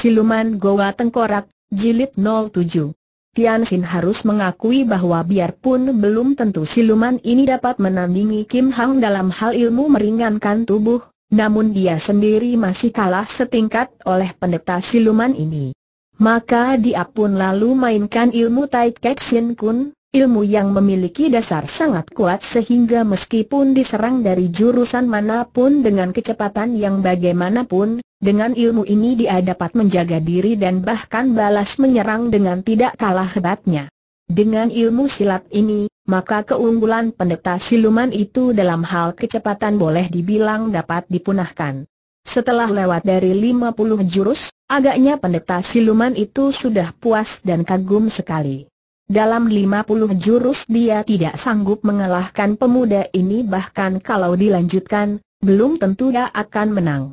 Siluman Goa Tengkorak, Jilid 07 Tian Xin harus mengakui bahwa biarpun belum tentu siluman ini dapat menandingi Kim Hang dalam hal ilmu meringankan tubuh, namun dia sendiri masih kalah setingkat oleh pendeta siluman ini. Maka dia pun lalu mainkan ilmu Tai Kek Sin Kun, Ilmu yang memiliki dasar sangat kuat sehingga meskipun diserang dari jurusan manapun dengan kecepatan yang bagaimanapun, dengan ilmu ini dia dapat menjaga diri dan bahkan balas menyerang dengan tidak kalah hebatnya. Dengan ilmu silat ini, maka keunggulan pendeta siluman itu dalam hal kecepatan boleh dibilang dapat dipunahkan. Setelah lewat dari 50 jurus, agaknya pendeta siluman itu sudah puas dan kagum sekali. Dalam 50 jurus dia tidak sanggup mengalahkan pemuda ini bahkan kalau dilanjutkan, belum tentu dia akan menang.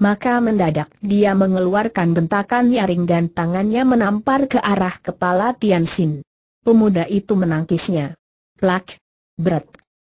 Maka mendadak dia mengeluarkan bentakan nyaring dan tangannya menampar ke arah kepala Tian Xin. Pemuda itu menangkisnya. Plak! Berat!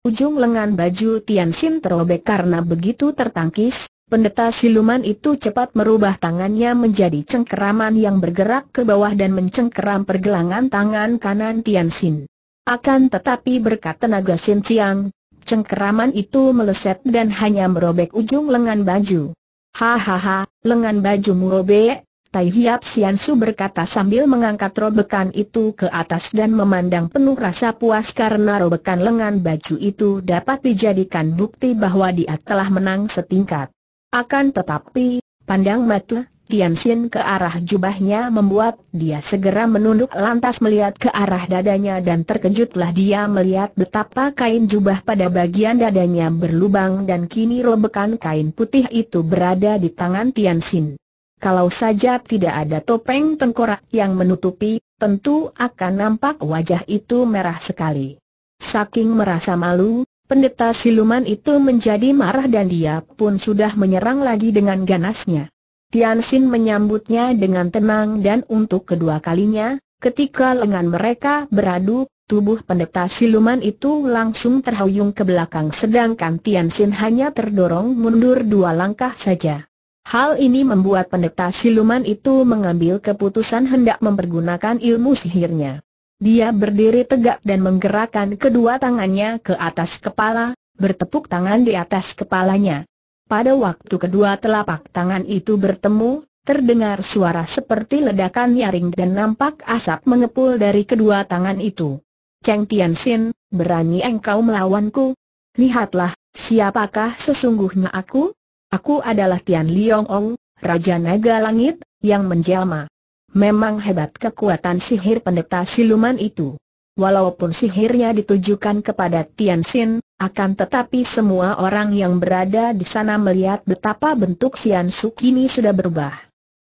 Ujung lengan baju Tian Xin terobek karena begitu tertangkis, Pendeta siluman itu cepat merubah tangannya menjadi cengkeraman yang bergerak ke bawah dan mencengkeram pergelangan tangan kanan Tian Xin. Akan tetapi berkat tenaga Xin Chiang, cengkeraman itu meleset dan hanya merobek ujung lengan baju. Hahaha, lengan baju merobek, Tai Hiap Sian Su berkata sambil mengangkat robekan itu ke atas dan memandang penuh rasa puas karena robekan lengan baju itu dapat dijadikan bukti bahwa dia telah menang setingkat. Akan tetapi, pandang mata, Tian Xin ke arah jubahnya membuat dia segera menunduk lantas melihat ke arah dadanya dan terkejutlah dia melihat betapa kain jubah pada bagian dadanya berlubang dan kini lebekan kain putih itu berada di tangan Tian Xin. Kalau saja tidak ada topeng tengkorak yang menutupi, tentu akan nampak wajah itu merah sekali. Saking merasa malu, pendeta siluman itu menjadi marah dan dia pun sudah menyerang lagi dengan ganasnya. Tian Xin menyambutnya dengan tenang dan untuk kedua kalinya, ketika lengan mereka beradu, tubuh pendeta siluman itu langsung terhuyung ke belakang sedangkan Tian Xin hanya terdorong mundur dua langkah saja. Hal ini membuat pendeta siluman itu mengambil keputusan hendak mempergunakan ilmu sihirnya. Dia berdiri tegak dan menggerakkan kedua tangannya ke atas kepala, bertepuk tangan di atas kepalanya. Pada waktu kedua telapak tangan itu bertemu, terdengar suara seperti ledakan nyaring dan nampak asap mengepul dari kedua tangan itu. Cheng Tianxin, berani engkau melawanku? Lihatlah, siapakah sesungguhnya aku? Aku adalah Tian Liong Ong, Raja Naga Langit, yang menjelma. Memang hebat kekuatan sihir pendeta siluman itu. Walaupun sihirnya ditujukan kepada Tian Xin, akan tetapi semua orang yang berada di sana melihat betapa bentuk Xian Su kini sudah berubah.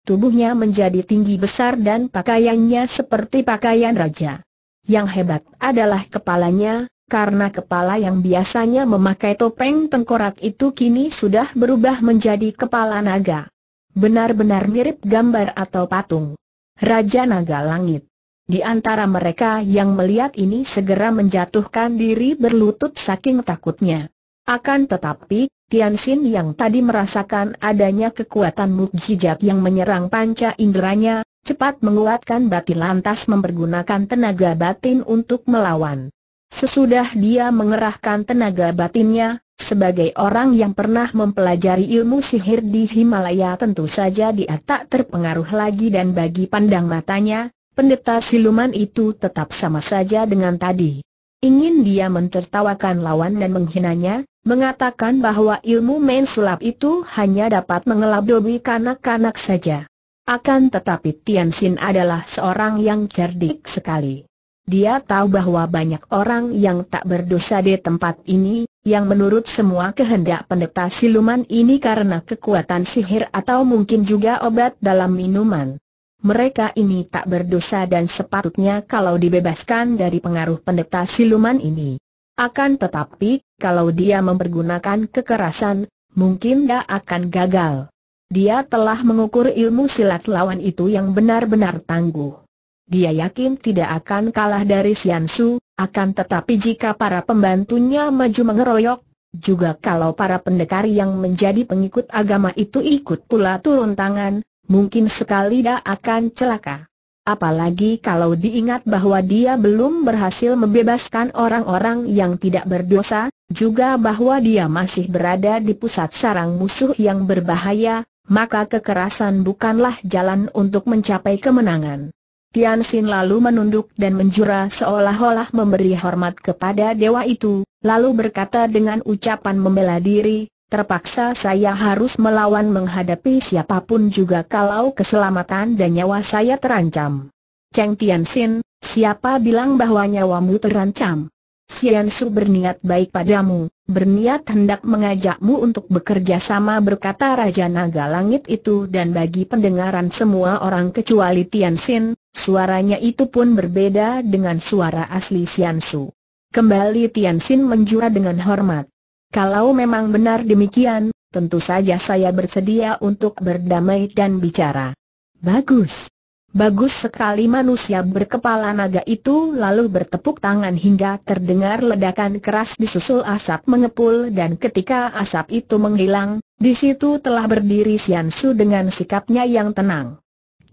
Tubuhnya menjadi tinggi besar dan pakaiannya seperti pakaian raja. Yang hebat adalah kepalanya, karena kepala yang biasanya memakai topeng tengkorak itu kini sudah berubah menjadi kepala naga. Benar-benar mirip gambar atau patung. Raja Naga Langit. Di antara mereka yang melihat ini segera menjatuhkan diri berlutut saking takutnya. Akan tetapi, Tian Xin yang tadi merasakan adanya kekuatan mukjizat yang menyerang panca inderanya, cepat menguatkan batin lantas mempergunakan tenaga batin untuk melawan. Sesudah dia mengerahkan tenaga batinnya, sebagai orang yang pernah mempelajari ilmu sihir di Himalaya tentu saja dia tak terpengaruh lagi dan bagi pandang matanya, pendeta siluman itu tetap sama saja dengan tadi. Ingin dia mentertawakan lawan dan menghinanya, mengatakan bahwa ilmu main sulap itu hanya dapat mengelabui kanak-kanak saja. Akan tetapi Tian Xin adalah seorang yang cerdik sekali. Dia tahu bahwa banyak orang yang tak berdosa di tempat ini, yang menurut semua kehendak pendeta siluman ini karena kekuatan sihir atau mungkin juga obat dalam minuman. Mereka ini tak berdosa dan sepatutnya kalau dibebaskan dari pengaruh pendeta siluman ini. Akan tetapi, kalau dia mempergunakan kekerasan, mungkin dia akan gagal. Dia telah mengukur ilmu silat lawan itu yang benar-benar tangguh. Dia yakin tidak akan kalah dari Siansu, akan tetapi jika para pembantunya maju mengeroyok, juga kalau para pendekar yang menjadi pengikut agama itu ikut pula turun tangan, mungkin sekali dia akan celaka. Apalagi kalau diingat bahwa dia belum berhasil membebaskan orang-orang yang tidak berdosa, juga bahwa dia masih berada di pusat sarang musuh yang berbahaya, maka kekerasan bukanlah jalan untuk mencapai kemenangan. Tian Xin lalu menunduk dan menjura seolah-olah memberi hormat kepada dewa itu, lalu berkata dengan ucapan membela diri, terpaksa saya harus melawan menghadapi siapapun juga kalau keselamatan dan nyawa saya terancam. Cheng Tian Xin, siapa bilang bahwa nyawamu terancam? Sian Su berniat baik padamu, berniat hendak mengajakmu untuk bekerja sama berkata Raja Naga Langit itu dan bagi pendengaran semua orang kecuali Tian Xin, Suaranya itu pun berbeda dengan suara asli Sian Su. Kembali Tian Xin menjura dengan hormat. Kalau memang benar demikian, tentu saja saya bersedia untuk berdamai dan bicara. Bagus. Bagus sekali manusia berkepala naga itu lalu bertepuk tangan hingga terdengar ledakan keras disusul asap mengepul dan ketika asap itu menghilang, di situ telah berdiri Sian Su dengan sikapnya yang tenang.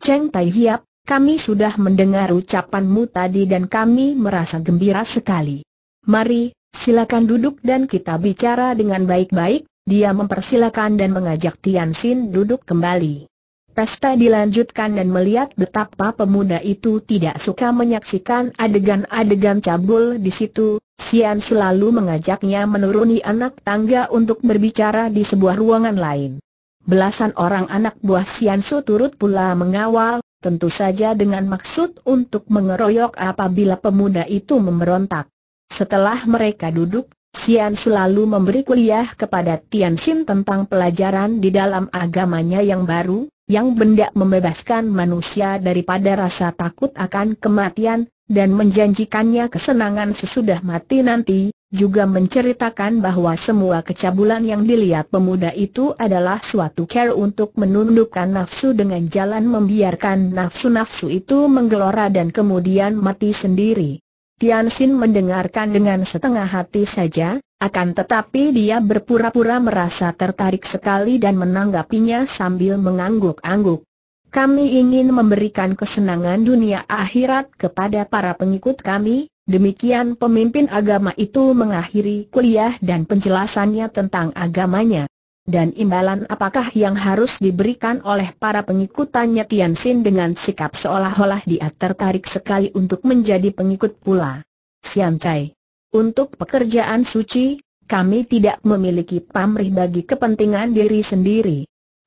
Cheng Tai Hiap, kami sudah mendengar ucapanmu tadi dan kami merasa gembira sekali. Mari, silakan duduk dan kita bicara dengan baik-baik, dia mempersilakan dan mengajak Tian Xin duduk kembali. Pesta dilanjutkan dan melihat betapa pemuda itu tidak suka menyaksikan adegan-adegan cabul di situ, Sian selalu mengajaknya menuruni anak tangga untuk berbicara di sebuah ruangan lain. Belasan orang anak buah Sian Su turut pula mengawal, tentu saja dengan maksud untuk mengeroyok apabila pemuda itu memberontak. Setelah mereka duduk, Sian selalu memberi kuliah kepada Tian Xin tentang pelajaran di dalam agamanya yang baru, yang benda membebaskan manusia daripada rasa takut akan kematian, dan menjanjikannya kesenangan sesudah mati nanti, juga menceritakan bahwa semua kecabulan yang dilihat pemuda itu adalah suatu care untuk menundukkan nafsu dengan jalan membiarkan nafsu-nafsu itu menggelora dan kemudian mati sendiri. Tian Xin mendengarkan dengan setengah hati saja, akan tetapi dia berpura-pura merasa tertarik sekali dan menanggapinya sambil mengangguk-angguk. Kami ingin memberikan kesenangan dunia akhirat kepada para pengikut kami, Demikian pemimpin agama itu mengakhiri kuliah dan penjelasannya tentang agamanya. Dan imbalan apakah yang harus diberikan oleh para pengikutannya Tian Xin dengan sikap seolah-olah dia tertarik sekali untuk menjadi pengikut pula. Sian Cai. Untuk pekerjaan suci, kami tidak memiliki pamrih bagi kepentingan diri sendiri.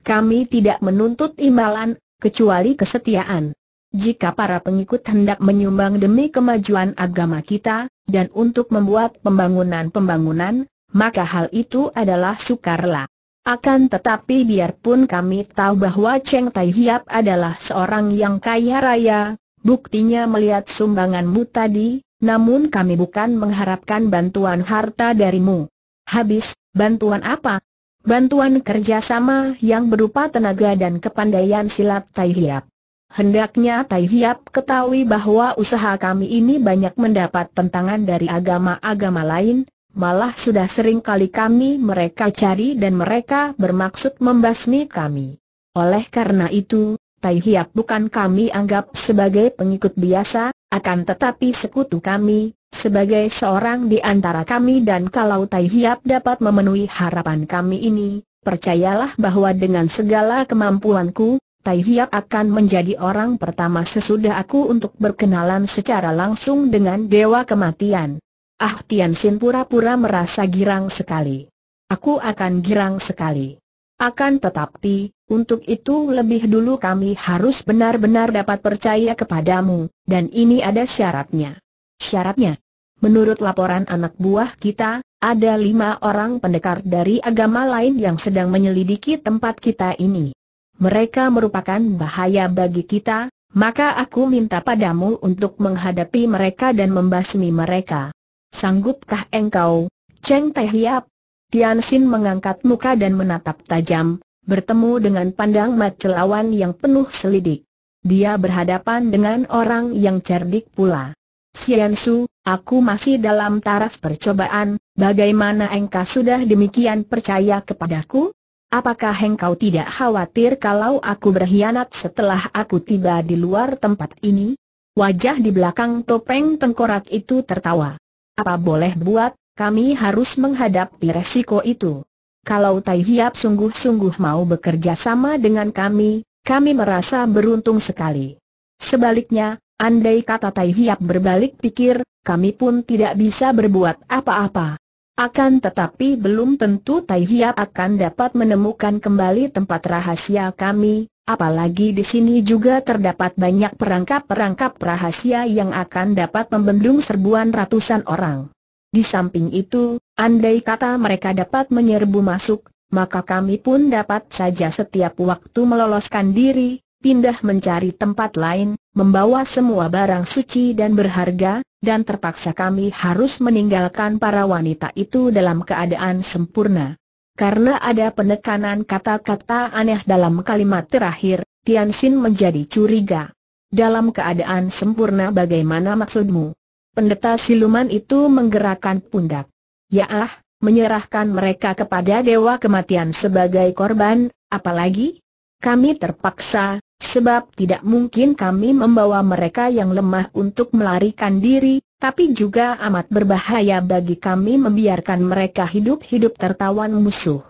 Kami tidak menuntut imbalan, kecuali kesetiaan. Jika para pengikut hendak menyumbang demi kemajuan agama kita, dan untuk membuat pembangunan-pembangunan, maka hal itu adalah sukarela. Akan tetapi biarpun kami tahu bahwa Cheng Tai Hiap adalah seorang yang kaya raya, buktinya melihat sumbanganmu tadi, namun kami bukan mengharapkan bantuan harta darimu. Habis, bantuan apa? Bantuan kerjasama yang berupa tenaga dan kepandaian silat Tai Hiap. Hendaknya Tai Hiap ketahui bahwa usaha kami ini banyak mendapat tentangan dari agama-agama lain, malah sudah sering kali kami mereka cari dan mereka bermaksud membasmi kami. Oleh karena itu, Tai Hiap bukan kami anggap sebagai pengikut biasa, akan tetapi sekutu kami, sebagai seorang di antara kami dan kalau Tai Hiap dapat memenuhi harapan kami ini, percayalah bahwa dengan segala kemampuanku, Tai Hiap akan menjadi orang pertama sesudah aku untuk berkenalan secara langsung dengan Dewa Kematian. Ah Tian Sin pura-pura merasa girang sekali. Aku akan girang sekali. Akan tetapi, untuk itu lebih dulu kami harus benar-benar dapat percaya kepadamu, dan ini ada syaratnya. Syaratnya, menurut laporan anak buah kita, ada lima orang pendekar dari agama lain yang sedang menyelidiki tempat kita ini mereka merupakan bahaya bagi kita, maka aku minta padamu untuk menghadapi mereka dan membasmi mereka. Sanggupkah engkau, Cheng Teh Hiap? Tian Xin mengangkat muka dan menatap tajam, bertemu dengan pandang mata lawan yang penuh selidik. Dia berhadapan dengan orang yang cerdik pula. Xian Su, aku masih dalam taraf percobaan, bagaimana engkau sudah demikian percaya kepadaku? Apakah engkau tidak khawatir kalau aku berkhianat setelah aku tiba di luar tempat ini? Wajah di belakang topeng tengkorak itu tertawa. Apa boleh buat, kami harus menghadapi resiko itu. Kalau Tai Hiap sungguh-sungguh mau bekerja sama dengan kami, kami merasa beruntung sekali. Sebaliknya, andai kata Tai Hiap berbalik pikir, kami pun tidak bisa berbuat apa-apa. Akan tetapi belum tentu Tai Hiap akan dapat menemukan kembali tempat rahasia kami, apalagi di sini juga terdapat banyak perangkap-perangkap rahasia yang akan dapat membendung serbuan ratusan orang. Di samping itu, andai kata mereka dapat menyerbu masuk, maka kami pun dapat saja setiap waktu meloloskan diri, pindah mencari tempat lain, membawa semua barang suci dan berharga, dan terpaksa kami harus meninggalkan para wanita itu dalam keadaan sempurna. Karena ada penekanan kata-kata aneh dalam kalimat terakhir, Tian Xin menjadi curiga. Dalam keadaan sempurna bagaimana maksudmu? Pendeta siluman itu menggerakkan pundak. Ya ah, menyerahkan mereka kepada dewa kematian sebagai korban, apalagi? Kami terpaksa, Sebab tidak mungkin kami membawa mereka yang lemah untuk melarikan diri, tapi juga amat berbahaya bagi kami membiarkan mereka hidup-hidup tertawan musuh.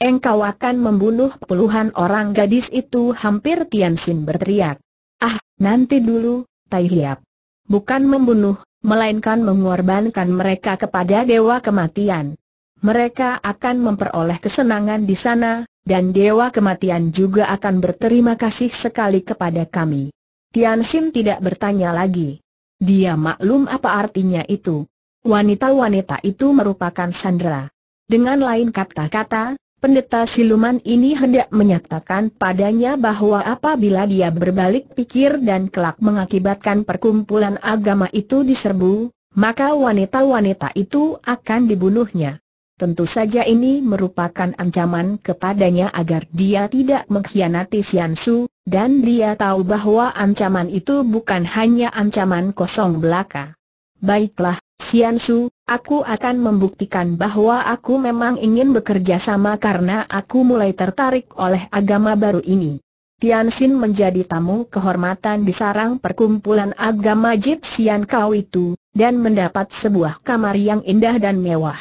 Engkau akan membunuh puluhan orang gadis itu hampir Tian berteriak. Ah, nanti dulu, Tai Hiap. Bukan membunuh, melainkan mengorbankan mereka kepada Dewa Kematian. Mereka akan memperoleh kesenangan di sana, dan Dewa Kematian juga akan berterima kasih sekali kepada kami. Tian Xin tidak bertanya lagi. Dia maklum apa artinya itu. Wanita-wanita itu merupakan sandera. Dengan lain kata-kata, pendeta siluman ini hendak menyatakan padanya bahwa apabila dia berbalik pikir dan kelak mengakibatkan perkumpulan agama itu diserbu, maka wanita-wanita itu akan dibunuhnya. Tentu saja ini merupakan ancaman kepadanya agar dia tidak mengkhianati Sian Su, dan dia tahu bahwa ancaman itu bukan hanya ancaman kosong belaka. Baiklah, Sian Su, aku akan membuktikan bahwa aku memang ingin bekerja sama karena aku mulai tertarik oleh agama baru ini. Tian Xin menjadi tamu kehormatan di sarang perkumpulan agama Jip Sian Kau itu, dan mendapat sebuah kamar yang indah dan mewah.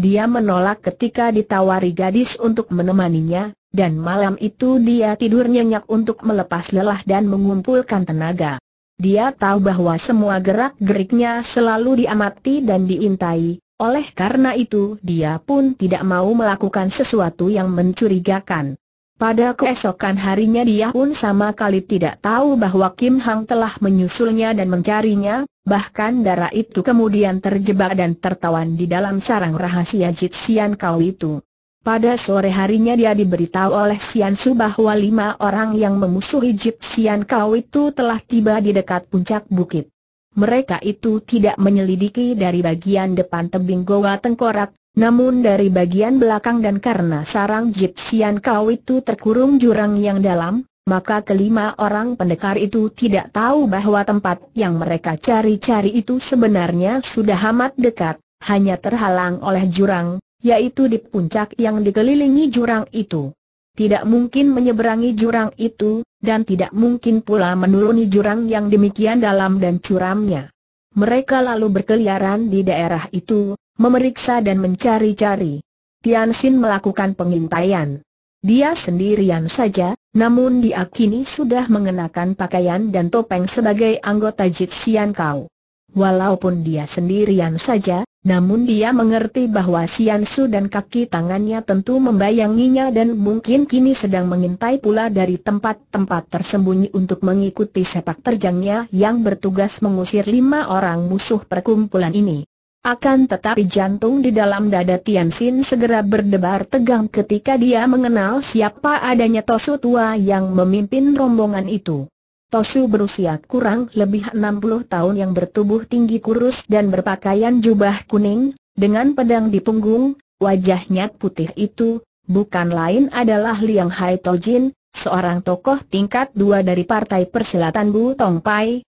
Dia menolak ketika ditawari gadis untuk menemaninya, dan malam itu dia tidur nyenyak untuk melepas lelah dan mengumpulkan tenaga. Dia tahu bahwa semua gerak-geriknya selalu diamati dan diintai, oleh karena itu dia pun tidak mau melakukan sesuatu yang mencurigakan. Pada keesokan harinya dia pun sama kali tidak tahu bahwa Kim Hang telah menyusulnya dan mencarinya, bahkan darah itu kemudian terjebak dan tertawan di dalam sarang rahasia Jit Sian Kau itu. Pada sore harinya dia diberitahu oleh Sian Su bahwa lima orang yang memusuhi Jit Sian Kau itu telah tiba di dekat puncak bukit. Mereka itu tidak menyelidiki dari bagian depan tebing goa tengkorak, namun dari bagian belakang dan karena sarang Jipsian kau itu terkurung jurang yang dalam, maka kelima orang pendekar itu tidak tahu bahwa tempat yang mereka cari-cari itu sebenarnya sudah amat dekat, hanya terhalang oleh jurang, yaitu di puncak yang dikelilingi jurang itu. Tidak mungkin menyeberangi jurang itu, dan tidak mungkin pula menuruni jurang yang demikian dalam dan curamnya. Mereka lalu berkeliaran di daerah itu, memeriksa dan mencari-cari. Tian Xin melakukan pengintaian. Dia sendirian saja, namun dia kini sudah mengenakan pakaian dan topeng sebagai anggota Jixian Kau. Walaupun dia sendirian saja, namun dia mengerti bahwa Sian Su dan kaki tangannya tentu membayanginya dan mungkin kini sedang mengintai pula dari tempat-tempat tersembunyi untuk mengikuti sepak terjangnya yang bertugas mengusir lima orang musuh perkumpulan ini. Akan tetapi jantung di dalam dada Tian Xin segera berdebar tegang ketika dia mengenal siapa adanya Tosu tua yang memimpin rombongan itu. Tosu berusia kurang lebih 60 tahun yang bertubuh tinggi kurus dan berpakaian jubah kuning, dengan pedang di punggung, wajahnya putih itu, bukan lain adalah Liang Hai Tojin, seorang tokoh tingkat dua dari Partai Persilatan Bu Tong Pai,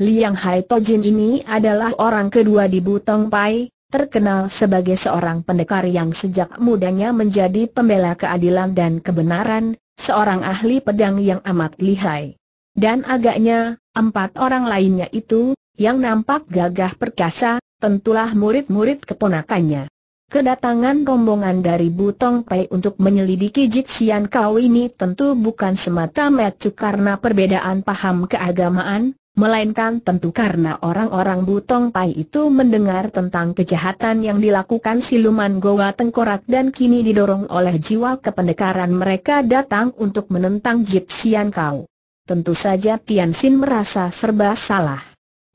Liang Hai Tojin ini adalah orang kedua di Butong Pai, terkenal sebagai seorang pendekar yang sejak mudanya menjadi pembela keadilan dan kebenaran, seorang ahli pedang yang amat lihai. Dan agaknya, empat orang lainnya itu, yang nampak gagah perkasa, tentulah murid-murid keponakannya. Kedatangan rombongan dari Butong Pai untuk menyelidiki Jitsian Kau ini tentu bukan semata-mata karena perbedaan paham keagamaan, melainkan tentu karena orang-orang Butong Pai itu mendengar tentang kejahatan yang dilakukan siluman Goa Tengkorak dan kini didorong oleh jiwa kependekaran mereka datang untuk menentang Jip Sian Kau. Tentu saja Tian Xin merasa serba salah.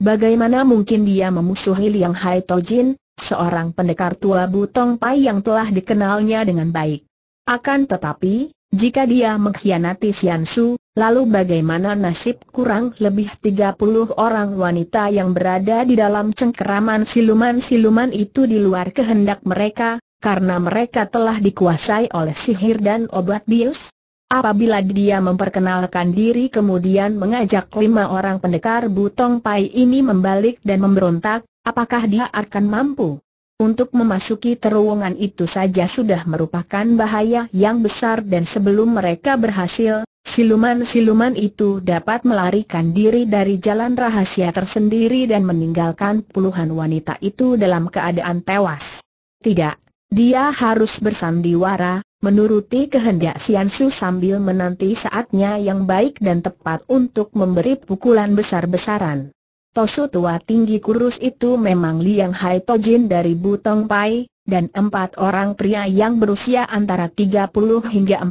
Bagaimana mungkin dia memusuhi Liang Hai Tojin, seorang pendekar tua Butong Pai yang telah dikenalnya dengan baik. Akan tetapi, jika dia mengkhianati Sian Su, Lalu bagaimana nasib kurang lebih 30 orang wanita yang berada di dalam cengkeraman siluman-siluman itu di luar kehendak mereka, karena mereka telah dikuasai oleh sihir dan obat bius? Apabila dia memperkenalkan diri kemudian mengajak lima orang pendekar Butong Pai ini membalik dan memberontak, apakah dia akan mampu? Untuk memasuki terowongan itu saja sudah merupakan bahaya yang besar dan sebelum mereka berhasil, Siluman-siluman itu dapat melarikan diri dari jalan rahasia tersendiri dan meninggalkan puluhan wanita itu dalam keadaan tewas. Tidak, dia harus bersandiwara, menuruti kehendak Siansu sambil menanti saatnya yang baik dan tepat untuk memberi pukulan besar-besaran. Tosu tua tinggi kurus itu memang Liang Hai Tojin dari Butong Pai, dan empat orang pria yang berusia antara 30 hingga 40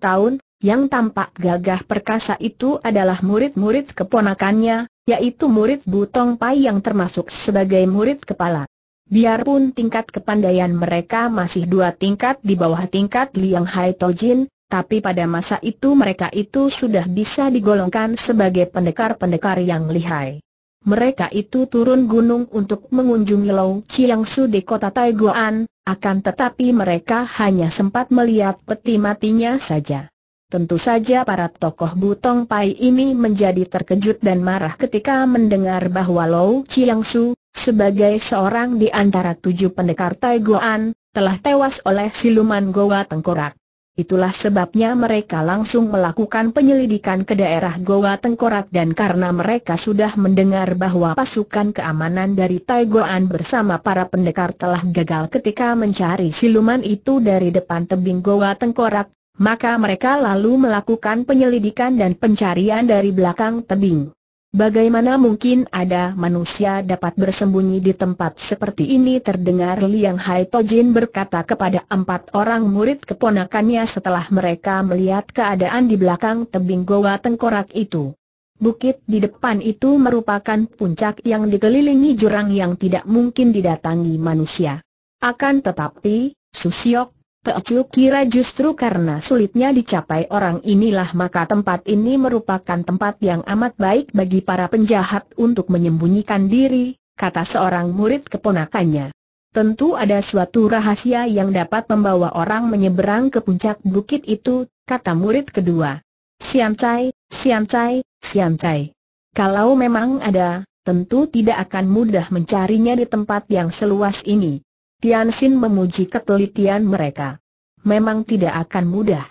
tahun, yang tampak gagah perkasa itu adalah murid-murid keponakannya, yaitu murid Butong Pai yang termasuk sebagai murid kepala. Biarpun tingkat kepandaian mereka masih dua tingkat di bawah tingkat Liang Hai Tojin, tapi pada masa itu mereka itu sudah bisa digolongkan sebagai pendekar-pendekar yang lihai. Mereka itu turun gunung untuk mengunjungi Lou Su di kota Taiguan, akan tetapi mereka hanya sempat melihat peti matinya saja. Tentu saja para tokoh Butong Pai ini menjadi terkejut dan marah ketika mendengar bahwa Lou Chiang Su, sebagai seorang di antara tujuh pendekar Tai Goan, telah tewas oleh siluman Goa Tengkorak. Itulah sebabnya mereka langsung melakukan penyelidikan ke daerah Goa Tengkorak dan karena mereka sudah mendengar bahwa pasukan keamanan dari Tai Goan bersama para pendekar telah gagal ketika mencari siluman itu dari depan tebing Goa Tengkorak, maka mereka lalu melakukan penyelidikan dan pencarian dari belakang tebing. Bagaimana mungkin ada manusia dapat bersembunyi di tempat seperti ini terdengar Liang Hai Tojin berkata kepada empat orang murid keponakannya setelah mereka melihat keadaan di belakang tebing goa tengkorak itu. Bukit di depan itu merupakan puncak yang dikelilingi jurang yang tidak mungkin didatangi manusia. Akan tetapi, Susiok Peocu kira justru karena sulitnya dicapai orang inilah maka tempat ini merupakan tempat yang amat baik bagi para penjahat untuk menyembunyikan diri, kata seorang murid keponakannya. Tentu ada suatu rahasia yang dapat membawa orang menyeberang ke puncak bukit itu, kata murid kedua. Siancai, siancai, siancai. Kalau memang ada, tentu tidak akan mudah mencarinya di tempat yang seluas ini. Tian Xin memuji ketelitian mereka. Memang tidak akan mudah.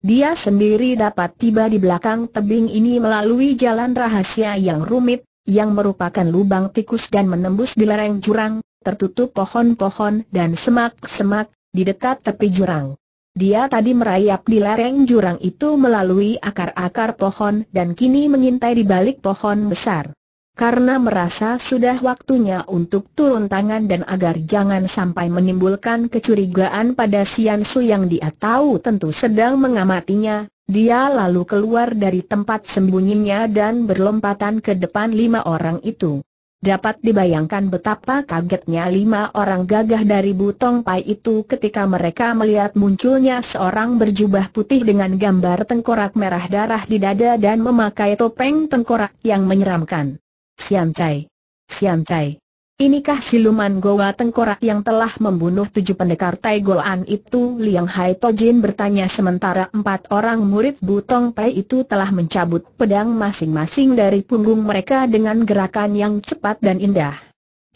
Dia sendiri dapat tiba di belakang tebing ini melalui jalan rahasia yang rumit, yang merupakan lubang tikus dan menembus di lereng jurang, tertutup pohon-pohon dan semak-semak, di dekat tepi jurang. Dia tadi merayap di lereng jurang itu melalui akar-akar pohon dan kini mengintai di balik pohon besar karena merasa sudah waktunya untuk turun tangan dan agar jangan sampai menimbulkan kecurigaan pada Sian Su yang dia tahu tentu sedang mengamatinya, dia lalu keluar dari tempat sembunyinya dan berlompatan ke depan lima orang itu. Dapat dibayangkan betapa kagetnya lima orang gagah dari Butong Pai itu ketika mereka melihat munculnya seorang berjubah putih dengan gambar tengkorak merah darah di dada dan memakai topeng tengkorak yang menyeramkan. Siam Chai. Siam Chai. Inikah siluman Goa Tengkorak yang telah membunuh tujuh pendekar Tai Goan itu? Liang Hai Tojin bertanya sementara empat orang murid Butong Pai itu telah mencabut pedang masing-masing dari punggung mereka dengan gerakan yang cepat dan indah.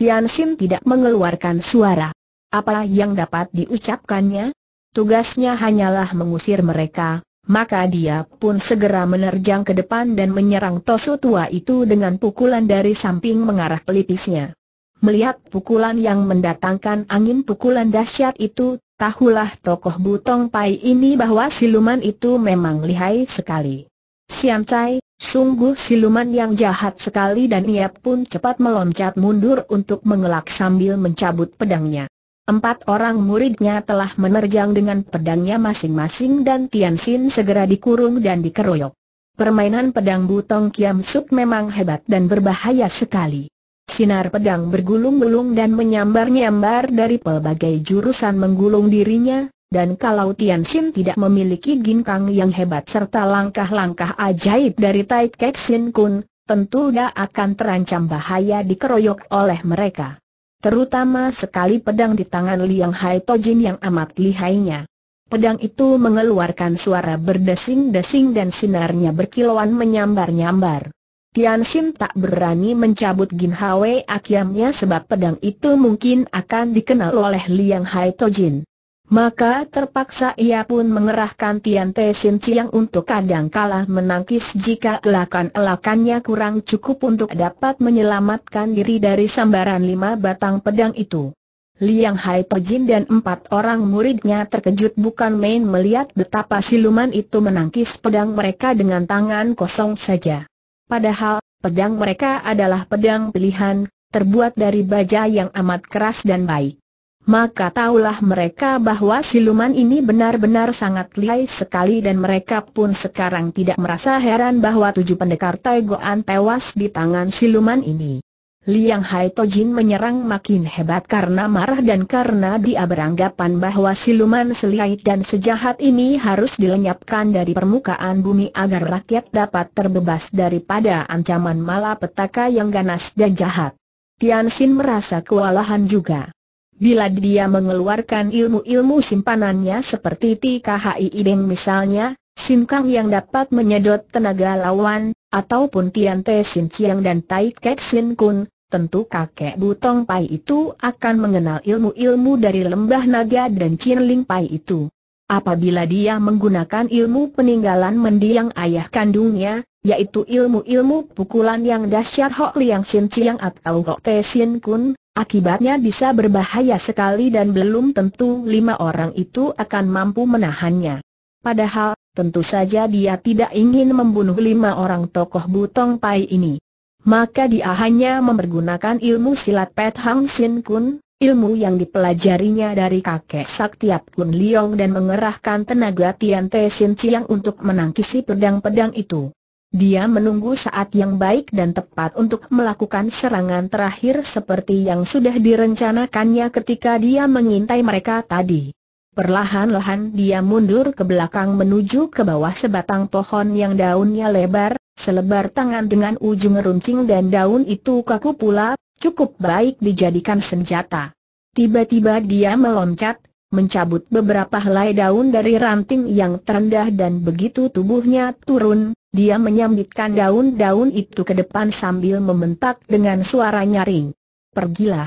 Tian Xin tidak mengeluarkan suara. Apa yang dapat diucapkannya? Tugasnya hanyalah mengusir mereka, maka dia pun segera menerjang ke depan dan menyerang Tosu tua itu dengan pukulan dari samping mengarah pelipisnya. Melihat pukulan yang mendatangkan angin pukulan dahsyat itu, tahulah tokoh Butong Pai ini bahwa siluman itu memang lihai sekali. Siam Chai, sungguh siluman yang jahat sekali dan ia pun cepat meloncat mundur untuk mengelak sambil mencabut pedangnya. Empat orang muridnya telah menerjang dengan pedangnya masing-masing dan Tian Xin segera dikurung dan dikeroyok. Permainan pedang Butong Kiam Suk memang hebat dan berbahaya sekali. Sinar pedang bergulung-gulung dan menyambar-nyambar dari pelbagai jurusan menggulung dirinya, dan kalau Tian Xin tidak memiliki ginkang yang hebat serta langkah-langkah ajaib dari Tai Kek Sin Kun, tentu dia akan terancam bahaya dikeroyok oleh mereka. Terutama sekali pedang di tangan Liang Hai Tojin yang amat lihainya. Pedang itu mengeluarkan suara berdesing-desing dan sinarnya berkilauan menyambar-nyambar. Tian Xin tak berani mencabut Gin Hwe Akiamnya sebab pedang itu mungkin akan dikenal oleh Liang Hai Tojin. Maka terpaksa ia pun mengerahkan Tian Te Sin Chiang untuk kadang kalah menangkis jika elakan-elakannya kurang cukup untuk dapat menyelamatkan diri dari sambaran lima batang pedang itu. Liang Hai Jin dan empat orang muridnya terkejut bukan main melihat betapa siluman itu menangkis pedang mereka dengan tangan kosong saja. Padahal, pedang mereka adalah pedang pilihan, terbuat dari baja yang amat keras dan baik maka taulah mereka bahwa siluman ini benar-benar sangat lihai sekali dan mereka pun sekarang tidak merasa heran bahwa tujuh pendekar Taigoan tewas di tangan siluman ini. Liang Hai Tojin menyerang makin hebat karena marah dan karena dia beranggapan bahwa siluman selihai dan sejahat ini harus dilenyapkan dari permukaan bumi agar rakyat dapat terbebas daripada ancaman malapetaka yang ganas dan jahat. Tian Xin merasa kewalahan juga. Bila dia mengeluarkan ilmu-ilmu simpanannya seperti TKHI Ideng misalnya, Sin Kang yang dapat menyedot tenaga lawan, ataupun Tian Te Sin Chiang dan Tai Kek Sin Kun, tentu kakek Butong Pai itu akan mengenal ilmu-ilmu dari lembah naga dan Chin Ling Pai itu. Apabila dia menggunakan ilmu peninggalan mendiang ayah kandungnya, yaitu ilmu-ilmu pukulan yang dahsyat Hok Liang Sin Chiang atau Hok Te Sin Kun, Akibatnya bisa berbahaya sekali dan belum tentu lima orang itu akan mampu menahannya. Padahal, tentu saja dia tidak ingin membunuh lima orang tokoh Butong Pai ini. Maka dia hanya mempergunakan ilmu silat Pet Hang Sin Kun, ilmu yang dipelajarinya dari kakek Saktiap Kun Liong dan mengerahkan tenaga Tian Te Sin Chiang untuk menangkisi pedang-pedang itu. Dia menunggu saat yang baik dan tepat untuk melakukan serangan terakhir seperti yang sudah direncanakannya ketika dia mengintai mereka tadi. Perlahan-lahan dia mundur ke belakang menuju ke bawah sebatang pohon yang daunnya lebar, selebar tangan dengan ujung runcing dan daun itu kaku pula, cukup baik dijadikan senjata. Tiba-tiba dia meloncat, mencabut beberapa helai daun dari ranting yang terendah dan begitu tubuhnya turun, dia menyambitkan daun-daun itu ke depan sambil membentak dengan suara nyaring. Pergilah.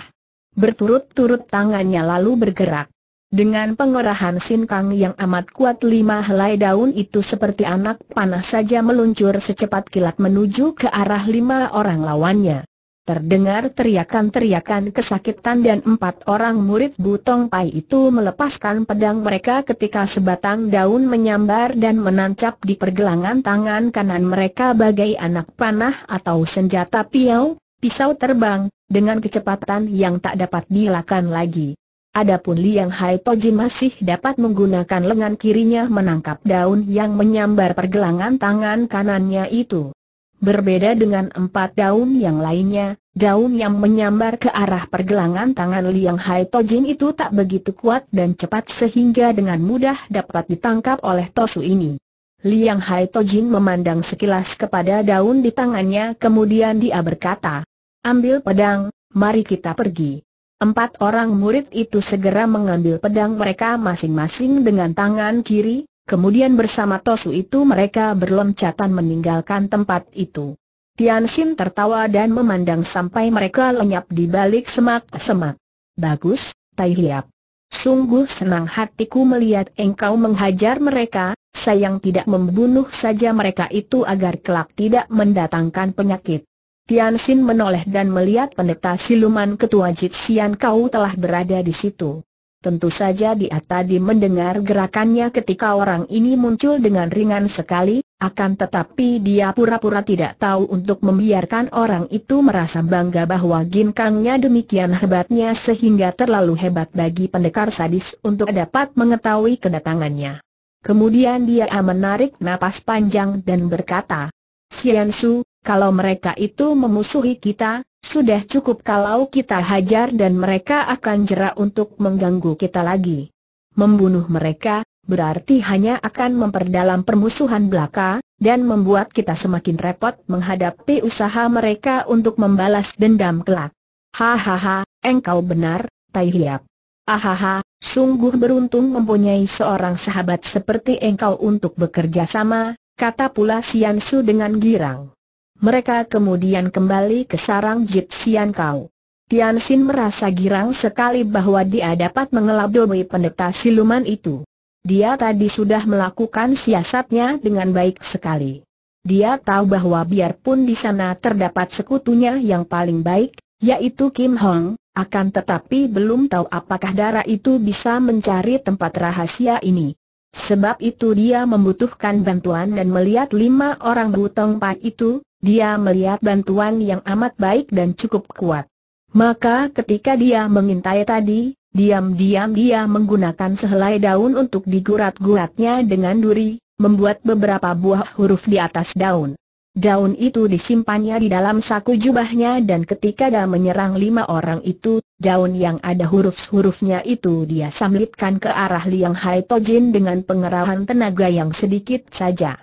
Berturut-turut tangannya lalu bergerak. Dengan pengerahan sinkang yang amat kuat lima helai daun itu seperti anak panah saja meluncur secepat kilat menuju ke arah lima orang lawannya. Terdengar teriakan-teriakan kesakitan dan empat orang murid Butong Pai itu melepaskan pedang mereka ketika sebatang daun menyambar dan menancap di pergelangan tangan kanan mereka bagai anak panah atau senjata piau, pisau terbang, dengan kecepatan yang tak dapat dilakukan lagi. Adapun Liang Hai Toji masih dapat menggunakan lengan kirinya menangkap daun yang menyambar pergelangan tangan kanannya itu. Berbeda dengan empat daun yang lainnya, daun yang menyambar ke arah pergelangan tangan Liang Hai Tojin itu tak begitu kuat dan cepat sehingga dengan mudah dapat ditangkap oleh Tosu ini. Liang Hai Tojin memandang sekilas kepada daun di tangannya kemudian dia berkata, Ambil pedang, mari kita pergi. Empat orang murid itu segera mengambil pedang mereka masing-masing dengan tangan kiri, Kemudian bersama Tosu itu mereka berloncatan meninggalkan tempat itu. Tian Xin tertawa dan memandang sampai mereka lenyap di balik semak-semak. Bagus, Tai Hiap. Sungguh senang hatiku melihat engkau menghajar mereka, sayang tidak membunuh saja mereka itu agar kelak tidak mendatangkan penyakit. Tian Xin menoleh dan melihat pendeta siluman ketua Jitsian kau telah berada di situ. Tentu saja dia tadi mendengar gerakannya ketika orang ini muncul dengan ringan sekali, akan tetapi dia pura-pura tidak tahu untuk membiarkan orang itu merasa bangga bahwa ginkangnya demikian hebatnya sehingga terlalu hebat bagi pendekar sadis untuk dapat mengetahui kedatangannya. Kemudian dia menarik napas panjang dan berkata, Sian Su, kalau mereka itu memusuhi kita, sudah cukup kalau kita hajar dan mereka akan jerak untuk mengganggu kita lagi. Membunuh mereka, berarti hanya akan memperdalam permusuhan belaka, dan membuat kita semakin repot menghadapi usaha mereka untuk membalas dendam kelak. Hahaha, engkau benar, Tai Hiap. Ahaha, sungguh beruntung mempunyai seorang sahabat seperti engkau untuk bekerja sama, kata pula Siansu dengan girang mereka kemudian kembali ke sarang Sian Kau. Tian Xin merasa girang sekali bahwa dia dapat mengelabui pendeta siluman itu. Dia tadi sudah melakukan siasatnya dengan baik sekali. Dia tahu bahwa biarpun di sana terdapat sekutunya yang paling baik, yaitu Kim Hong, akan tetapi belum tahu apakah darah itu bisa mencari tempat rahasia ini. Sebab itu dia membutuhkan bantuan dan melihat lima orang butong pan itu, dia melihat bantuan yang amat baik dan cukup kuat. Maka ketika dia mengintai tadi, diam-diam dia menggunakan sehelai daun untuk digurat-guratnya dengan duri, membuat beberapa buah huruf di atas daun. Daun itu disimpannya di dalam saku jubahnya dan ketika dia menyerang lima orang itu, daun yang ada huruf-hurufnya itu dia samlitkan ke arah Liang Hai Tojin dengan pengerahan tenaga yang sedikit saja.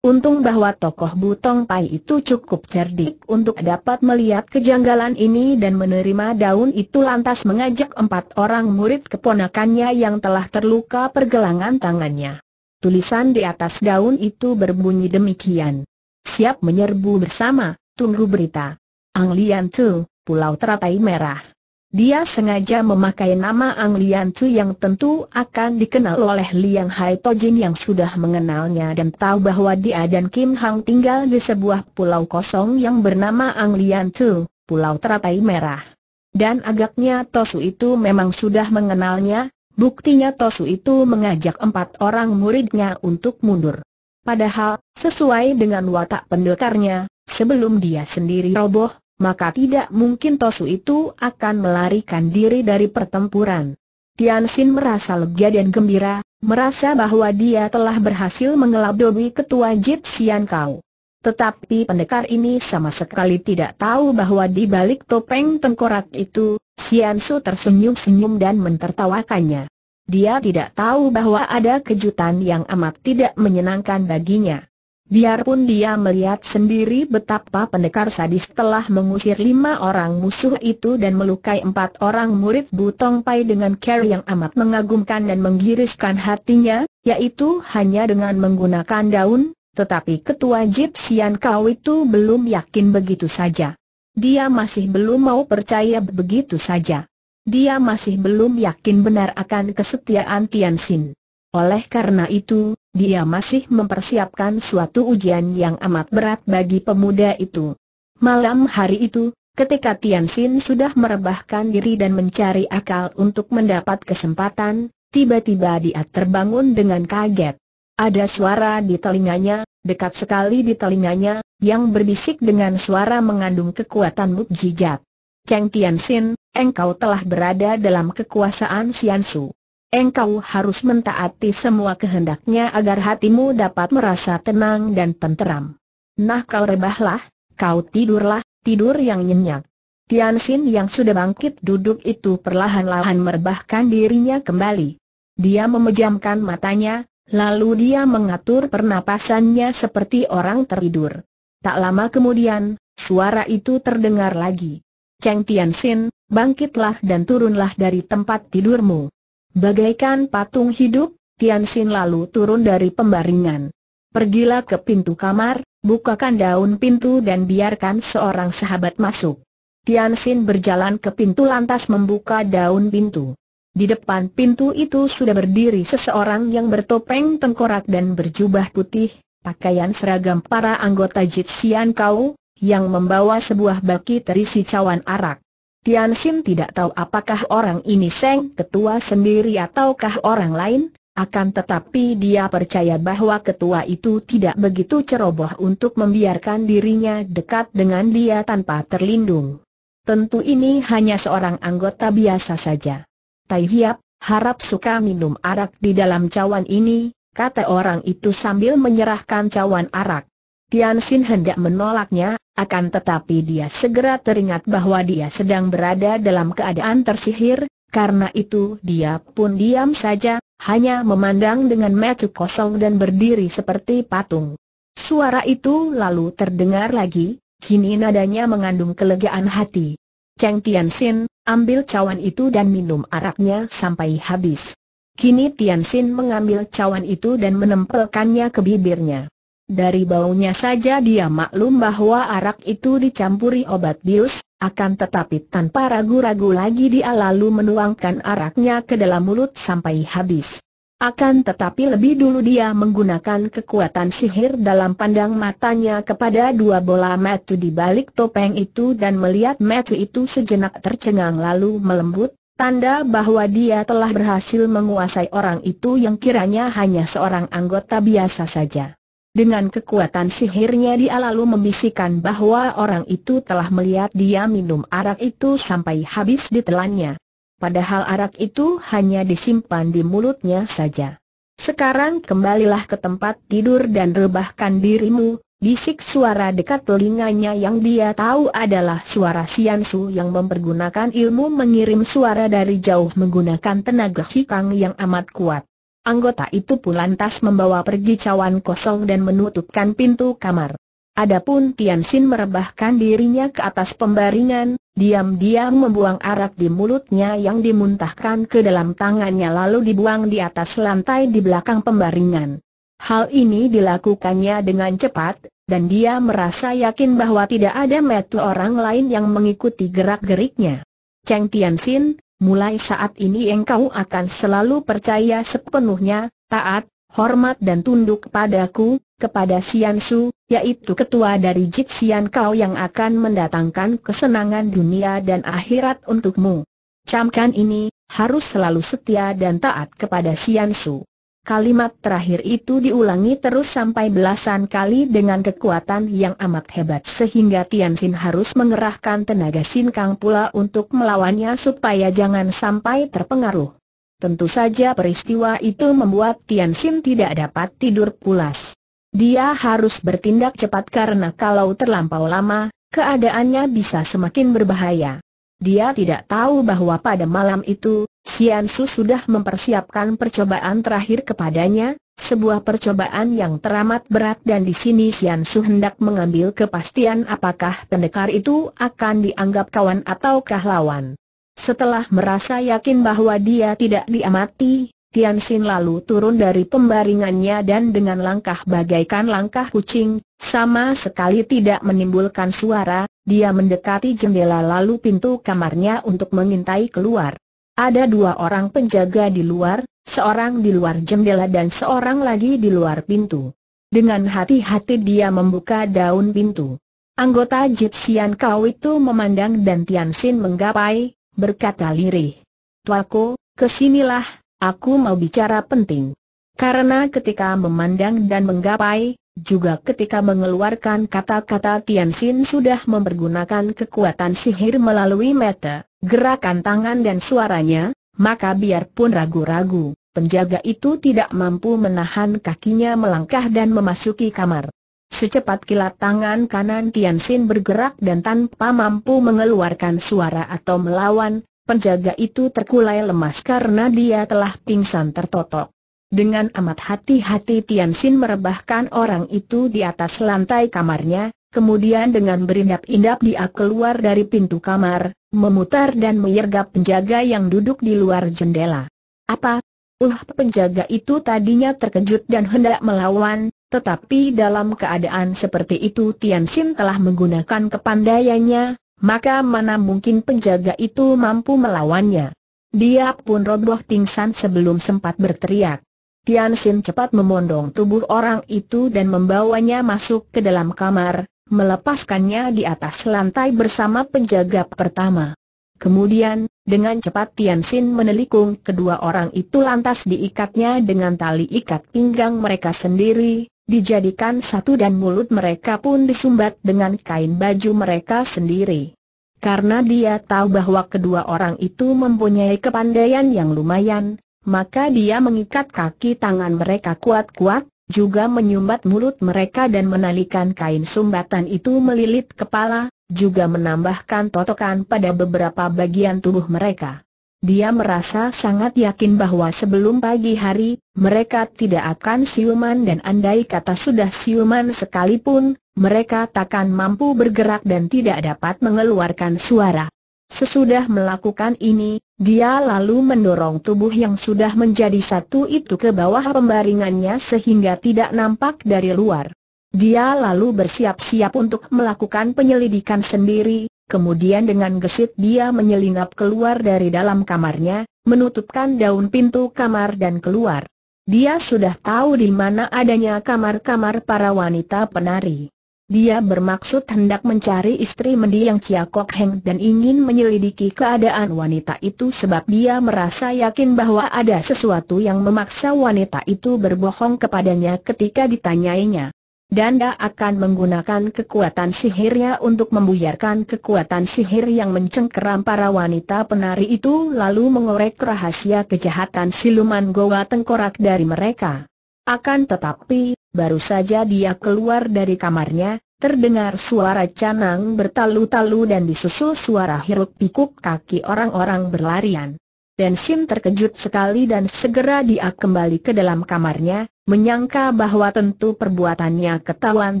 Untung bahwa tokoh Butong Pai itu cukup cerdik untuk dapat melihat kejanggalan ini dan menerima daun itu lantas mengajak empat orang murid keponakannya yang telah terluka pergelangan tangannya. Tulisan di atas daun itu berbunyi demikian. Siap menyerbu bersama, tunggu berita. Anglian Tu, Pulau Teratai Merah. Dia sengaja memakai nama Ang Lian Chu yang tentu akan dikenal oleh Liang Hai Tojin yang sudah mengenalnya dan tahu bahwa dia dan Kim Hang tinggal di sebuah pulau kosong yang bernama Ang Lian Chu, Pulau Teratai Merah. Dan agaknya Tosu itu memang sudah mengenalnya, buktinya Tosu itu mengajak empat orang muridnya untuk mundur. Padahal, sesuai dengan watak pendekarnya, sebelum dia sendiri roboh, maka tidak mungkin Tosu itu akan melarikan diri dari pertempuran. Tian Xin merasa lega dan gembira, merasa bahwa dia telah berhasil mengelabui ketua Jip Sian Kau. Tetapi pendekar ini sama sekali tidak tahu bahwa di balik topeng tengkorak itu, Sian Su tersenyum-senyum dan mentertawakannya. Dia tidak tahu bahwa ada kejutan yang amat tidak menyenangkan baginya. Biarpun dia melihat sendiri betapa pendekar sadis telah mengusir lima orang musuh itu dan melukai empat orang murid Butong Pai dengan care yang amat mengagumkan dan menggiriskan hatinya, yaitu hanya dengan menggunakan daun, tetapi ketua Jip Kau itu belum yakin begitu saja. Dia masih belum mau percaya begitu saja. Dia masih belum yakin benar akan kesetiaan Tian Xin. Oleh karena itu, dia masih mempersiapkan suatu ujian yang amat berat bagi pemuda itu. Malam hari itu, ketika Tian Xin sudah merebahkan diri dan mencari akal untuk mendapat kesempatan, tiba-tiba dia terbangun dengan kaget. Ada suara di telinganya, dekat sekali di telinganya, yang berbisik dengan suara mengandung kekuatan mukjizat. Cheng Tian Xin, engkau telah berada dalam kekuasaan Xian Su. Engkau harus mentaati semua kehendaknya agar hatimu dapat merasa tenang dan tenteram. Nah kau rebahlah, kau tidurlah, tidur yang nyenyak. Tian Xin yang sudah bangkit duduk itu perlahan-lahan merebahkan dirinya kembali. Dia memejamkan matanya, lalu dia mengatur pernapasannya seperti orang tertidur. Tak lama kemudian, suara itu terdengar lagi. Cheng Tian Xin, bangkitlah dan turunlah dari tempat tidurmu. Bagaikan patung hidup, Tian Xin lalu turun dari pembaringan. Pergilah ke pintu kamar, bukakan daun pintu dan biarkan seorang sahabat masuk. Tian Xin berjalan ke pintu lantas membuka daun pintu. Di depan pintu itu sudah berdiri seseorang yang bertopeng tengkorak dan berjubah putih, pakaian seragam para anggota Jitsian Kau, yang membawa sebuah baki terisi cawan arak. Tian Xin tidak tahu apakah orang ini Seng ketua sendiri ataukah orang lain, akan tetapi dia percaya bahwa ketua itu tidak begitu ceroboh untuk membiarkan dirinya dekat dengan dia tanpa terlindung. Tentu ini hanya seorang anggota biasa saja. Tai Hiap, harap suka minum arak di dalam cawan ini, kata orang itu sambil menyerahkan cawan arak. Tian Xin hendak menolaknya, akan tetapi dia segera teringat bahwa dia sedang berada dalam keadaan tersihir, karena itu dia pun diam saja, hanya memandang dengan mata kosong dan berdiri seperti patung. Suara itu lalu terdengar lagi, kini nadanya mengandung kelegaan hati. Cheng Tian Xin, ambil cawan itu dan minum araknya sampai habis. Kini Tian Xin mengambil cawan itu dan menempelkannya ke bibirnya. Dari baunya saja dia maklum bahwa arak itu dicampuri obat bius, akan tetapi tanpa ragu-ragu lagi dia lalu menuangkan araknya ke dalam mulut sampai habis. Akan tetapi lebih dulu dia menggunakan kekuatan sihir dalam pandang matanya kepada dua bola metu di balik topeng itu dan melihat metu itu sejenak tercengang lalu melembut, tanda bahwa dia telah berhasil menguasai orang itu yang kiranya hanya seorang anggota biasa saja. Dengan kekuatan sihirnya dia lalu membisikkan bahwa orang itu telah melihat dia minum arak itu sampai habis ditelannya. Padahal arak itu hanya disimpan di mulutnya saja. Sekarang kembalilah ke tempat tidur dan rebahkan dirimu, bisik suara dekat telinganya yang dia tahu adalah suara Siansu yang mempergunakan ilmu mengirim suara dari jauh menggunakan tenaga hikang yang amat kuat. Anggota itu pun lantas membawa pergi cawan kosong dan menutupkan pintu kamar. Adapun Tian Xin merebahkan dirinya ke atas pembaringan, diam-diam membuang arak di mulutnya yang dimuntahkan ke dalam tangannya lalu dibuang di atas lantai di belakang pembaringan. Hal ini dilakukannya dengan cepat, dan dia merasa yakin bahwa tidak ada metu orang lain yang mengikuti gerak-geriknya. Cheng Tian Xin mulai saat ini engkau akan selalu percaya sepenuhnya, taat, hormat dan tunduk padaku, kepada Sian Su, yaitu ketua dari Jit Sian Kau yang akan mendatangkan kesenangan dunia dan akhirat untukmu. Camkan ini, harus selalu setia dan taat kepada Sian Su. Kalimat terakhir itu diulangi terus sampai belasan kali dengan kekuatan yang amat hebat sehingga Tian Xin harus mengerahkan tenaga Sin Kang pula untuk melawannya supaya jangan sampai terpengaruh. Tentu saja peristiwa itu membuat Tian Xin tidak dapat tidur pulas. Dia harus bertindak cepat karena kalau terlampau lama, keadaannya bisa semakin berbahaya. Dia tidak tahu bahwa pada malam itu, Sian Su sudah mempersiapkan percobaan terakhir kepadanya, sebuah percobaan yang teramat berat dan di sini Sian Su hendak mengambil kepastian apakah pendekar itu akan dianggap kawan ataukah lawan. Setelah merasa yakin bahwa dia tidak diamati, Tian Xin lalu turun dari pembaringannya dan dengan langkah bagaikan langkah kucing, sama sekali tidak menimbulkan suara, dia mendekati jendela lalu pintu kamarnya untuk mengintai keluar. Ada dua orang penjaga di luar, seorang di luar jendela dan seorang lagi di luar pintu. Dengan hati-hati dia membuka daun pintu. Anggota Jitsian Kau itu memandang dan Tian Sin menggapai, berkata lirih. Tuaku, kesinilah, aku mau bicara penting. Karena ketika memandang dan menggapai, juga ketika mengeluarkan kata-kata Tian Xin sudah mempergunakan kekuatan sihir melalui mata, gerakan tangan dan suaranya, maka biarpun ragu-ragu, penjaga itu tidak mampu menahan kakinya melangkah dan memasuki kamar. Secepat kilat tangan kanan Tian Xin bergerak dan tanpa mampu mengeluarkan suara atau melawan, penjaga itu terkulai lemas karena dia telah pingsan tertotok. Dengan amat hati-hati Tian Xin merebahkan orang itu di atas lantai kamarnya, kemudian dengan berindap-indap dia keluar dari pintu kamar, memutar dan menyergap penjaga yang duduk di luar jendela. Apa? Uh, penjaga itu tadinya terkejut dan hendak melawan, tetapi dalam keadaan seperti itu Tian Xin telah menggunakan kepandaiannya, maka mana mungkin penjaga itu mampu melawannya. Dia pun roboh pingsan sebelum sempat berteriak. Tian Sin cepat memondong tubuh orang itu dan membawanya masuk ke dalam kamar, melepaskannya di atas lantai bersama penjaga pertama. Kemudian, dengan cepat Tian Sin menelikung kedua orang itu lantas diikatnya dengan tali ikat pinggang mereka sendiri, dijadikan satu dan mulut mereka pun disumbat dengan kain baju mereka sendiri. Karena dia tahu bahwa kedua orang itu mempunyai kepandaian yang lumayan, maka dia mengikat kaki tangan mereka kuat-kuat, juga menyumbat mulut mereka dan menalikan kain sumbatan itu melilit kepala, juga menambahkan totokan pada beberapa bagian tubuh mereka. Dia merasa sangat yakin bahwa sebelum pagi hari, mereka tidak akan siuman dan andai kata sudah siuman sekalipun, mereka takkan mampu bergerak dan tidak dapat mengeluarkan suara. Sesudah melakukan ini, dia lalu mendorong tubuh yang sudah menjadi satu itu ke bawah pembaringannya sehingga tidak nampak dari luar. Dia lalu bersiap-siap untuk melakukan penyelidikan sendiri, kemudian dengan gesit dia menyelinap keluar dari dalam kamarnya, menutupkan daun pintu kamar dan keluar. Dia sudah tahu di mana adanya kamar-kamar para wanita penari. Dia bermaksud hendak mencari istri mendiang Chia Kok Heng dan ingin menyelidiki keadaan wanita itu sebab dia merasa yakin bahwa ada sesuatu yang memaksa wanita itu berbohong kepadanya ketika ditanyainya. Danda akan menggunakan kekuatan sihirnya untuk membuyarkan kekuatan sihir yang mencengkeram para wanita penari itu lalu mengorek rahasia kejahatan siluman Goa Tengkorak dari mereka. Akan tetapi, Baru saja dia keluar dari kamarnya, terdengar suara canang bertalu-talu dan disusul suara hiruk pikuk kaki orang-orang berlarian. Dan Sim terkejut sekali dan segera dia kembali ke dalam kamarnya, menyangka bahwa tentu perbuatannya ketahuan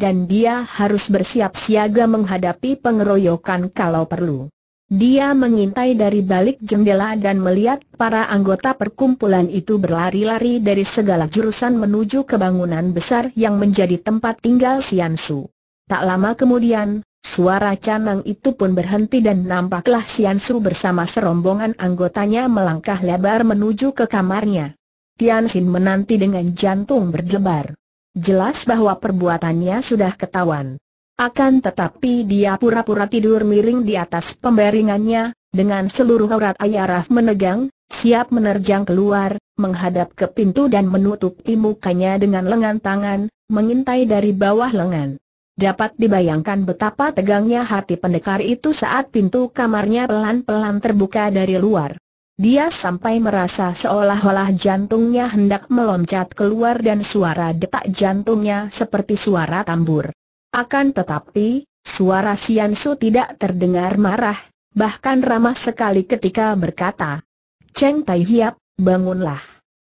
dan dia harus bersiap siaga menghadapi pengeroyokan kalau perlu. Dia mengintai dari balik jendela dan melihat para anggota perkumpulan itu berlari-lari dari segala jurusan menuju ke bangunan besar yang menjadi tempat tinggal Sian Su. Tak lama kemudian, suara canang itu pun berhenti dan nampaklah Sian Su bersama serombongan anggotanya melangkah lebar menuju ke kamarnya. Tian Xin menanti dengan jantung berdebar. Jelas bahwa perbuatannya sudah ketahuan. Akan tetapi dia pura-pura tidur miring di atas pembaringannya, dengan seluruh aurat Ayaraf menegang, siap menerjang keluar, menghadap ke pintu dan menutupi mukanya dengan lengan tangan, mengintai dari bawah lengan. Dapat dibayangkan betapa tegangnya hati pendekar itu saat pintu kamarnya pelan-pelan terbuka dari luar. Dia sampai merasa seolah-olah jantungnya hendak meloncat keluar dan suara detak jantungnya seperti suara tambur. Akan tetapi, suara Sian Su tidak terdengar marah, bahkan ramah sekali ketika berkata, Cheng Tai Hiap, bangunlah.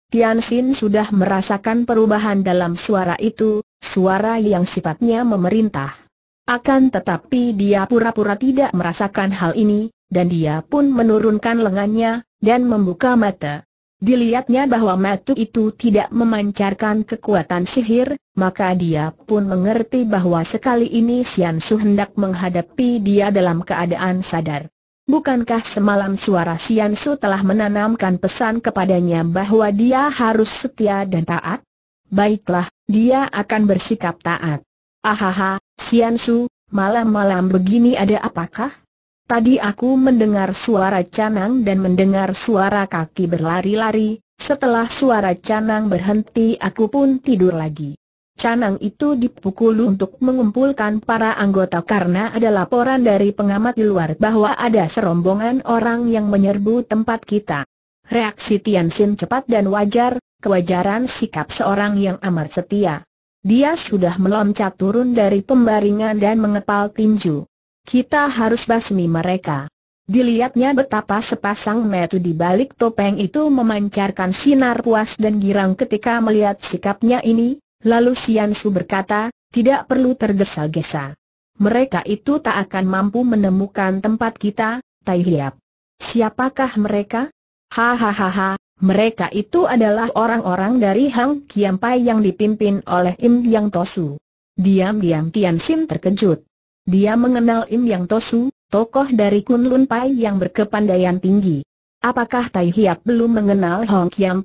Tian Xin sudah merasakan perubahan dalam suara itu, suara yang sifatnya memerintah. Akan tetapi dia pura-pura tidak merasakan hal ini, dan dia pun menurunkan lengannya, dan membuka mata. Dilihatnya bahwa matu itu tidak memancarkan kekuatan sihir, maka dia pun mengerti bahwa sekali ini Sian Su hendak menghadapi dia dalam keadaan sadar. Bukankah semalam suara Sian Su telah menanamkan pesan kepadanya bahwa dia harus setia dan taat? Baiklah, dia akan bersikap taat. Ahaha, Sian Su, malam-malam begini ada apakah? Tadi aku mendengar suara canang dan mendengar suara kaki berlari-lari, setelah suara canang berhenti aku pun tidur lagi. Canang itu dipukul untuk mengumpulkan para anggota karena ada laporan dari pengamat di luar bahwa ada serombongan orang yang menyerbu tempat kita. Reaksi Tian Xin cepat dan wajar, kewajaran sikap seorang yang amat setia. Dia sudah meloncat turun dari pembaringan dan mengepal tinju. Kita harus basmi mereka. Dilihatnya betapa sepasang metu di balik topeng itu memancarkan sinar puas dan girang ketika melihat sikapnya ini, lalu Sian Su berkata, tidak perlu tergesa-gesa. Mereka itu tak akan mampu menemukan tempat kita, Tai Hiap. Siapakah mereka? Hahaha, mereka itu adalah orang-orang dari Hang Kiampai yang dipimpin oleh Im Yang Tosu. Diam-diam Tian Sim terkejut. Dia mengenal Im Yang Tosu, tokoh dari Kunlun Pai yang berkepandaian tinggi. Apakah Tai Hiap belum mengenal Hong Tian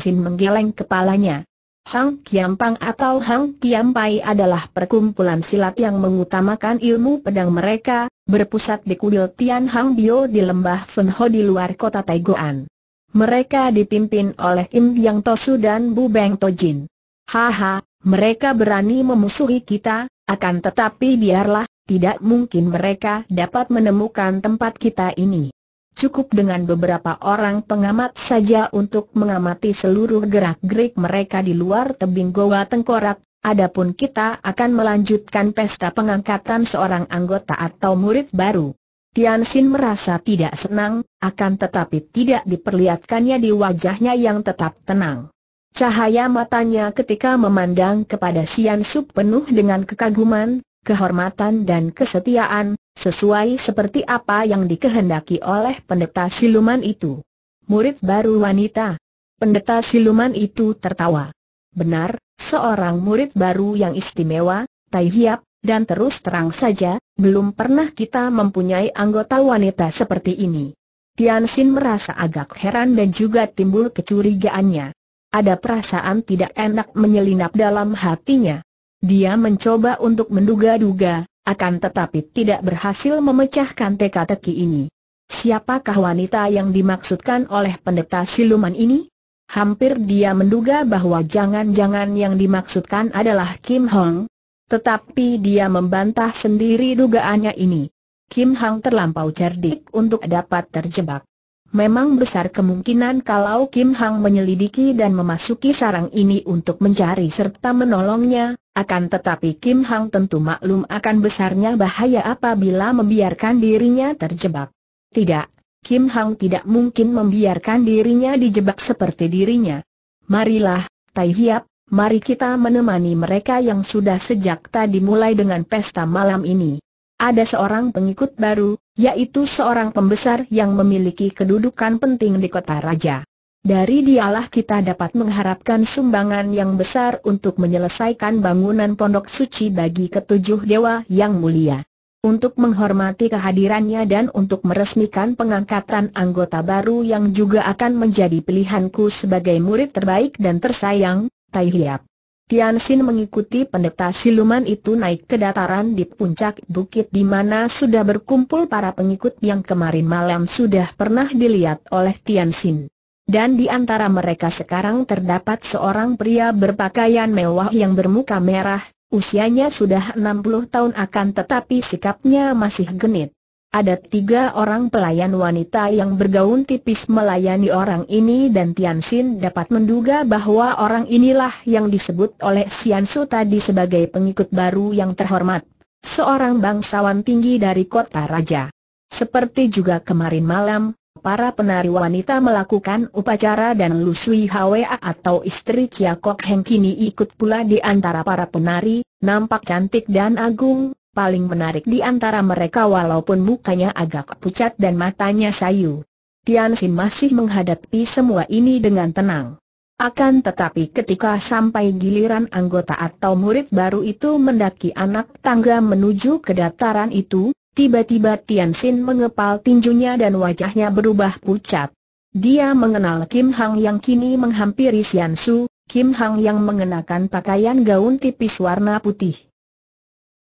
Xin menggeleng kepalanya? Hong Kiampang atau Hong Kiampai adalah perkumpulan silat yang mengutamakan ilmu pedang mereka, berpusat di kuil Tian Hang Bio di lembah Fenho di luar kota Taiguan. Mereka dipimpin oleh Im Yang Tosu dan Bu Beng Tojin. Haha, mereka berani memusuhi kita, akan tetapi biarlah, tidak mungkin mereka dapat menemukan tempat kita ini. Cukup dengan beberapa orang pengamat saja untuk mengamati seluruh gerak-gerik mereka di luar tebing goa tengkorak, adapun kita akan melanjutkan pesta pengangkatan seorang anggota atau murid baru. Tian Xin merasa tidak senang, akan tetapi tidak diperlihatkannya di wajahnya yang tetap tenang. Cahaya matanya ketika memandang kepada Sian Su penuh dengan kekaguman, kehormatan dan kesetiaan, sesuai seperti apa yang dikehendaki oleh pendeta siluman itu. Murid baru wanita. Pendeta siluman itu tertawa. Benar, seorang murid baru yang istimewa, Tai Hiap, dan terus terang saja, belum pernah kita mempunyai anggota wanita seperti ini. Tian Xin merasa agak heran dan juga timbul kecurigaannya. Ada perasaan tidak enak menyelinap dalam hatinya. Dia mencoba untuk menduga-duga, akan tetapi tidak berhasil memecahkan teka-teki ini. Siapakah wanita yang dimaksudkan oleh pendeta siluman ini? Hampir dia menduga bahwa jangan-jangan yang dimaksudkan adalah Kim Hong. Tetapi dia membantah sendiri dugaannya ini. Kim Hong terlampau cerdik untuk dapat terjebak. Memang besar kemungkinan kalau Kim Hong menyelidiki dan memasuki sarang ini untuk mencari serta menolongnya, akan tetapi Kim Hang tentu maklum akan besarnya bahaya apabila membiarkan dirinya terjebak. Tidak, Kim Hang tidak mungkin membiarkan dirinya dijebak seperti dirinya. Marilah, Tai Hiap, mari kita menemani mereka yang sudah sejak tadi mulai dengan pesta malam ini. Ada seorang pengikut baru, yaitu seorang pembesar yang memiliki kedudukan penting di kota raja. Dari dialah kita dapat mengharapkan sumbangan yang besar untuk menyelesaikan bangunan pondok suci bagi ketujuh dewa yang mulia. Untuk menghormati kehadirannya dan untuk meresmikan pengangkatan anggota baru yang juga akan menjadi pilihanku sebagai murid terbaik dan tersayang, Tai Hiap. Tian Xin mengikuti pendeta siluman itu naik ke dataran di puncak bukit di mana sudah berkumpul para pengikut yang kemarin malam sudah pernah dilihat oleh Tian Xin. Dan di antara mereka sekarang terdapat seorang pria berpakaian mewah yang bermuka merah, usianya sudah 60 tahun akan tetapi sikapnya masih genit. Ada tiga orang pelayan wanita yang bergaun tipis melayani orang ini dan Tian Xin dapat menduga bahwa orang inilah yang disebut oleh Xian Su tadi sebagai pengikut baru yang terhormat. Seorang bangsawan tinggi dari kota raja. Seperti juga kemarin malam, para penari wanita melakukan upacara dan Lu Sui Hwa atau istri Chia Kok Heng kini ikut pula di antara para penari, nampak cantik dan agung, paling menarik di antara mereka walaupun mukanya agak pucat dan matanya sayu. Tian Xin masih menghadapi semua ini dengan tenang. Akan tetapi ketika sampai giliran anggota atau murid baru itu mendaki anak tangga menuju ke dataran itu, Tiba-tiba Tian Xin mengepal tinjunya dan wajahnya berubah pucat. Dia mengenal Kim Hang yang kini menghampiri Sian Su, Kim Hang yang mengenakan pakaian gaun tipis warna putih.